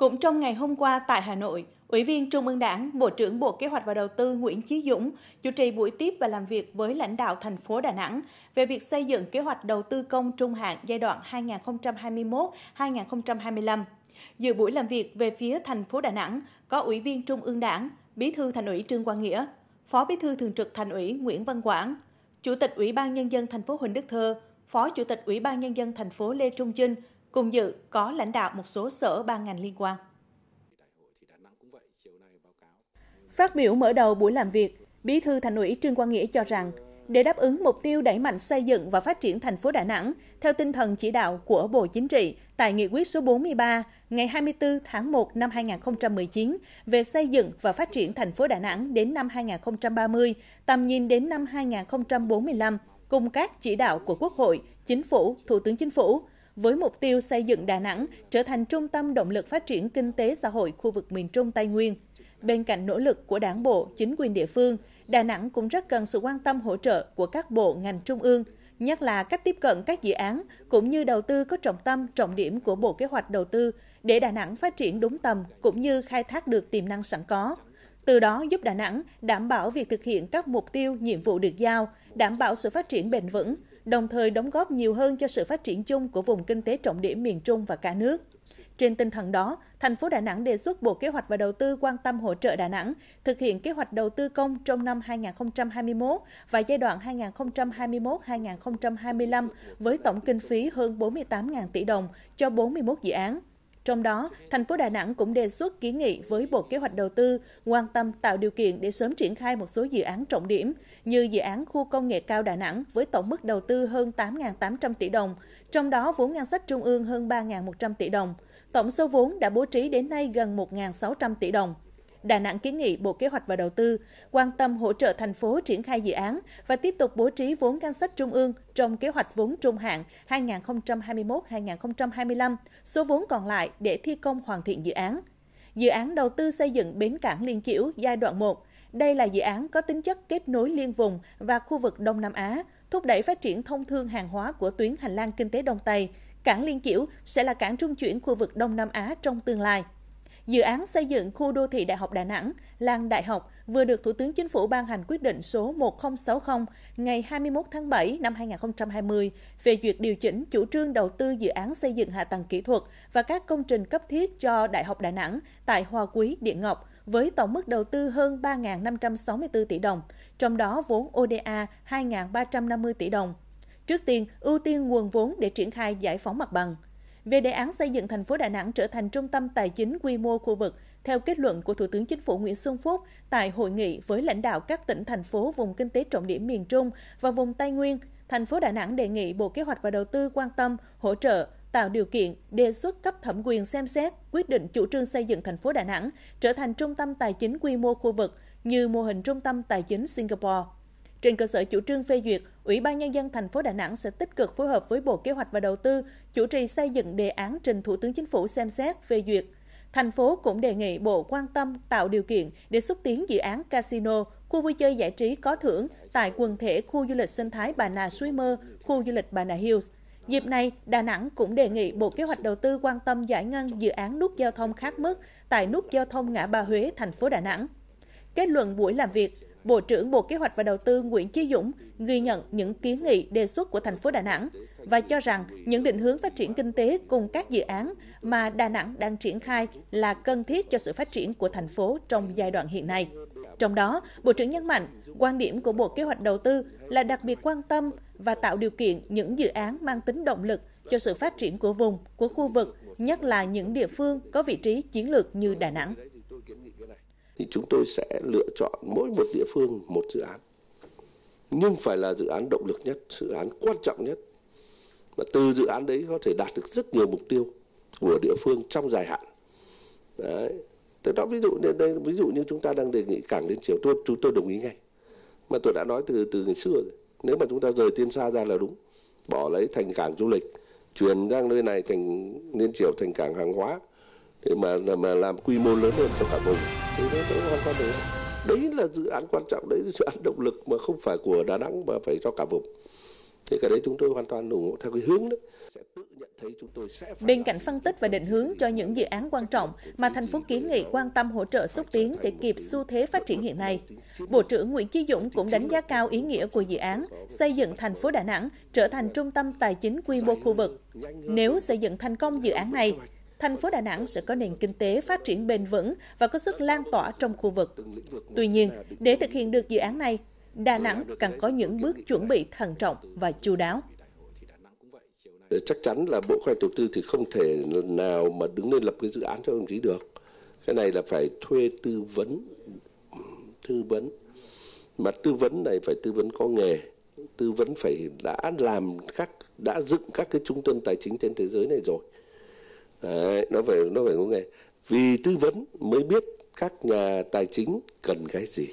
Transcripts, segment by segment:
Cũng trong ngày hôm qua tại Hà Nội, Ủy viên Trung ương Đảng, Bộ trưởng Bộ Kế hoạch và Đầu tư Nguyễn Chí Dũng chủ trì buổi tiếp và làm việc với lãnh đạo thành phố Đà Nẵng về việc xây dựng kế hoạch đầu tư công trung hạn giai đoạn 2021-2025. Dự buổi làm việc về phía thành phố Đà Nẵng có Ủy viên Trung ương Đảng, Bí thư Thành ủy Trương Quang Nghĩa, Phó Bí thư Thường trực Thành ủy Nguyễn Văn Quảng, Chủ tịch Ủy ban nhân dân thành phố Huỳnh Đức Thơ, Phó Chủ tịch Ủy ban nhân dân thành phố Lê Trung Trinh. Cùng dự có lãnh đạo một số sở ban ngành liên quan. Phát biểu mở đầu buổi làm việc, Bí thư Thành ủy Trương Quang Nghĩa cho rằng, để đáp ứng mục tiêu đẩy mạnh xây dựng và phát triển thành phố Đà Nẵng theo tinh thần chỉ đạo của Bộ Chính trị tại Nghị quyết số 43 ngày 24 tháng 1 năm 2019 về xây dựng và phát triển thành phố Đà Nẵng đến năm 2030, tầm nhìn đến năm 2045 cùng các chỉ đạo của Quốc hội, Chính phủ, Thủ tướng Chính phủ, với mục tiêu xây dựng Đà Nẵng trở thành trung tâm động lực phát triển kinh tế xã hội khu vực miền Trung Tây Nguyên. Bên cạnh nỗ lực của đảng bộ, chính quyền địa phương, Đà Nẵng cũng rất cần sự quan tâm hỗ trợ của các bộ ngành trung ương, nhất là cách tiếp cận các dự án cũng như đầu tư có trọng tâm, trọng điểm của Bộ Kế hoạch Đầu tư để Đà Nẵng phát triển đúng tầm cũng như khai thác được tiềm năng sẵn có. Từ đó giúp Đà Nẵng đảm bảo việc thực hiện các mục tiêu, nhiệm vụ được giao, đảm bảo sự phát triển bền vững, đồng thời đóng góp nhiều hơn cho sự phát triển chung của vùng kinh tế trọng điểm miền Trung và cả nước. Trên tinh thần đó, thành phố Đà Nẵng đề xuất Bộ Kế hoạch và Đầu tư quan tâm hỗ trợ Đà Nẵng thực hiện kế hoạch đầu tư công trong năm 2021 và giai đoạn 2021-2025 với tổng kinh phí hơn 48.000 tỷ đồng cho 41 dự án. Trong đó, thành phố Đà Nẵng cũng đề xuất kiến nghị với Bộ Kế hoạch Đầu tư quan tâm tạo điều kiện để sớm triển khai một số dự án trọng điểm như dự án khu công nghệ cao Đà Nẵng với tổng mức đầu tư hơn 8.800 tỷ đồng, trong đó vốn ngân sách trung ương hơn 3.100 tỷ đồng. Tổng số vốn đã bố trí đến nay gần 1.600 tỷ đồng. Đà Nẵng kiến nghị Bộ Kế hoạch và Đầu tư quan tâm hỗ trợ thành phố triển khai dự án và tiếp tục bố trí vốn ngân sách trung ương trong kế hoạch vốn trung hạn 2021-2025, số vốn còn lại để thi công hoàn thiện dự án. Dự án đầu tư xây dựng bến cảng Liên Chiểu giai đoạn 1. Đây là dự án có tính chất kết nối liên vùng và khu vực Đông Nam Á, thúc đẩy phát triển thông thương hàng hóa của tuyến hành lang kinh tế Đông Tây. Cảng Liên Chiểu sẽ là cảng trung chuyển khu vực Đông Nam Á trong tương lai. Dự án xây dựng khu đô thị Đại học Đà Nẵng, làng Đại học vừa được Thủ tướng Chính phủ ban hành quyết định số 1060 ngày 21 tháng 7 năm 2020 về duyệt điều chỉnh chủ trương đầu tư dự án xây dựng hạ tầng kỹ thuật và các công trình cấp thiết cho Đại học Đà Nẵng tại Hòa Quý, Điện Ngọc với tổng mức đầu tư hơn 3.564 tỷ đồng, trong đó vốn ODA 2.350 tỷ đồng. Trước tiên, ưu tiên nguồn vốn để triển khai giải phóng mặt bằng – về đề án xây dựng thành phố Đà Nẵng trở thành trung tâm tài chính quy mô khu vực, theo kết luận của Thủ tướng Chính phủ Nguyễn Xuân Phúc tại hội nghị với lãnh đạo các tỉnh thành phố vùng kinh tế trọng điểm miền Trung và vùng Tây Nguyên, thành phố Đà Nẵng đề nghị Bộ Kế hoạch và Đầu tư quan tâm, hỗ trợ, tạo điều kiện, đề xuất cấp thẩm quyền xem xét, quyết định chủ trương xây dựng thành phố Đà Nẵng trở thành trung tâm tài chính quy mô khu vực như mô hình trung tâm tài chính Singapore. Trên cơ sở chủ trương phê duyệt, Ủy ban nhân dân thành phố Đà Nẵng sẽ tích cực phối hợp với Bộ Kế hoạch và Đầu tư chủ trì xây dựng đề án trình Thủ tướng Chính phủ xem xét phê duyệt. Thành phố cũng đề nghị Bộ quan tâm tạo điều kiện để xúc tiến dự án casino, khu vui chơi giải trí có thưởng tại quần thể khu du lịch sinh thái Bà Nà Suối Mơ, khu du lịch Bà Nà Hills. Dịp này, Đà Nẵng cũng đề nghị Bộ Kế hoạch Đầu tư quan tâm giải ngân dự án nút giao thông khác mức tại nút giao thông ngã ba Huế, thành phố Đà Nẵng. Kết luận buổi làm việc, Bộ trưởng Bộ Kế hoạch và Đầu tư Nguyễn Chí Dũng ghi nhận những kiến nghị đề xuất của thành phố Đà Nẵng và cho rằng những định hướng phát triển kinh tế cùng các dự án mà Đà Nẵng đang triển khai là cần thiết cho sự phát triển của thành phố trong giai đoạn hiện nay. Trong đó, Bộ trưởng nhấn mạnh, quan điểm của Bộ Kế hoạch Đầu tư là đặc biệt quan tâm và tạo điều kiện những dự án mang tính động lực cho sự phát triển của vùng, của khu vực, nhất là những địa phương có vị trí chiến lược như Đà Nẵng thì chúng tôi sẽ lựa chọn mỗi một địa phương một dự án. Nhưng phải là dự án động lực nhất, dự án quan trọng nhất. Và từ dự án đấy có thể đạt được rất nhiều mục tiêu của địa phương trong dài hạn. Đấy. Tôi nói ví dụ như đây ví dụ như chúng ta đang đề nghị cảng Liên chiều tôi chúng tôi đồng ý ngay. Mà tôi đã nói từ từ ngày xưa rồi. Nếu mà chúng ta rời tiên sa ra là đúng. Bỏ lấy thành cảng du lịch, chuyển sang nơi này thành liên triều thành cảng hàng hóa để mà mà làm quy mô lớn hơn cho cả vùng thì nó cũng hoàn toàn được đấy là dự án quan trọng đấy là dự án động lực mà không phải của đà nẵng mà phải cho cả vùng thì cái đấy chúng tôi hoàn toàn ủng hộ theo cái hướng đấy sẽ tự nhận thấy chúng tôi sẽ phải bên cạnh phân tích và định hướng cho những dự án quan trọng mà thành phố kiến nghị quan tâm hỗ trợ xúc tiến để kịp xu thế phát triển hiện nay bộ trưởng nguyễn chí dũng cũng đánh giá cao ý nghĩa của dự án xây dựng thành phố đà nẵng trở thành trung tâm tài chính quy mô khu vực nếu xây dựng thành công dự án này thành phố Đà Nẵng sẽ có nền kinh tế phát triển bền vững và có sức lan tỏa trong khu vực. Tuy nhiên, để thực hiện được dự án này, Đà Nẵng cần có những bước chuẩn bị thận trọng và chú đáo. Chắc chắn là Bộ Kế Đầu tư thì không thể nào mà đứng lên lập cái dự án cho đồng chí được. Cái này là phải thuê tư vấn, tư vấn. Mà tư vấn này phải tư vấn có nghề, tư vấn phải đã làm các đã dựng các cái trung tâm tài chính trên thế giới này rồi Đấy, nó phải nó phải có nghề vì tư vấn mới biết các nhà tài chính cần cái gì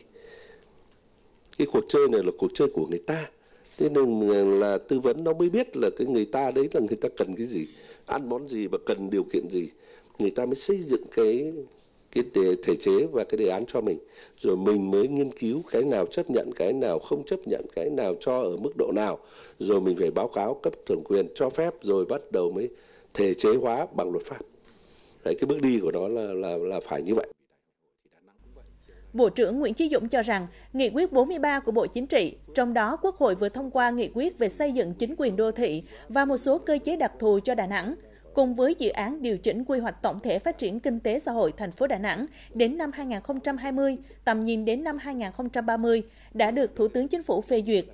cái cuộc chơi này là cuộc chơi của người ta thế nên là tư vấn nó mới biết là cái người ta đấy là người ta cần cái gì ăn món gì và cần điều kiện gì người ta mới xây dựng cái cái đề, thể chế và cái đề án cho mình rồi mình mới nghiên cứu cái nào chấp nhận cái nào không chấp nhận cái nào cho ở mức độ nào rồi mình phải báo cáo cấp thẩm quyền cho phép rồi bắt đầu mới thể chế hóa bằng luật pháp đấy cái bước đi của nó là là là phải như vậy Bộ trưởng Nguyễn Chí Dũng cho rằng, Nghị quyết 43 của Bộ Chính trị, trong đó Quốc hội vừa thông qua nghị quyết về xây dựng chính quyền đô thị và một số cơ chế đặc thù cho Đà Nẵng, cùng với dự án điều chỉnh quy hoạch tổng thể phát triển kinh tế xã hội thành phố Đà Nẵng đến năm 2020, tầm nhìn đến năm 2030 đã được Thủ tướng Chính phủ phê duyệt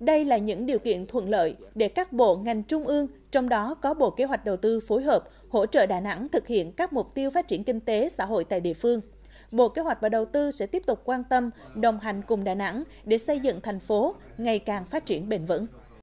đây là những điều kiện thuận lợi để các bộ ngành trung ương, trong đó có Bộ Kế hoạch Đầu tư phối hợp hỗ trợ Đà Nẵng thực hiện các mục tiêu phát triển kinh tế xã hội tại địa phương. Bộ Kế hoạch và Đầu tư sẽ tiếp tục quan tâm, đồng hành cùng Đà Nẵng để xây dựng thành phố ngày càng phát triển bền vững.